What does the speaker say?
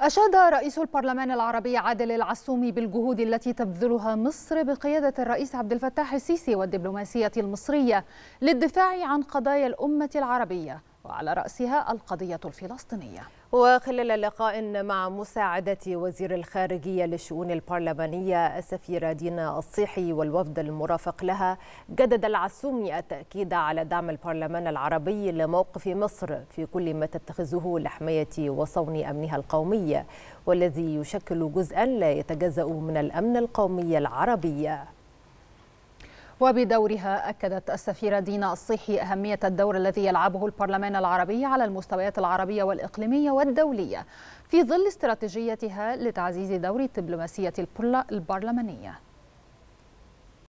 أشاد رئيس البرلمان العربي عادل العسومي بالجهود التي تبذلها مصر بقيادة الرئيس عبد الفتاح السيسي والدبلوماسية المصرية للدفاع عن قضايا الأمة العربية وعلى رأسها القضية الفلسطينية وخلال لقاء مع مساعدة وزير الخارجية للشؤون البرلمانية السفيرة دينا الصيحي والوفد المرافق لها جدد العسومي التأكيد على دعم البرلمان العربي لموقف مصر في كل ما تتخذه لحماية وصون أمنها القومي والذي يشكل جزءا لا يتجزأ من الأمن القومي العربي وبدورها أكدت السفيرة دينا الصيحي أهمية الدور الذي يلعبه البرلمان العربي على المستويات العربية والإقليمية والدولية في ظل استراتيجيتها لتعزيز دور الدبلوماسية البرلمانية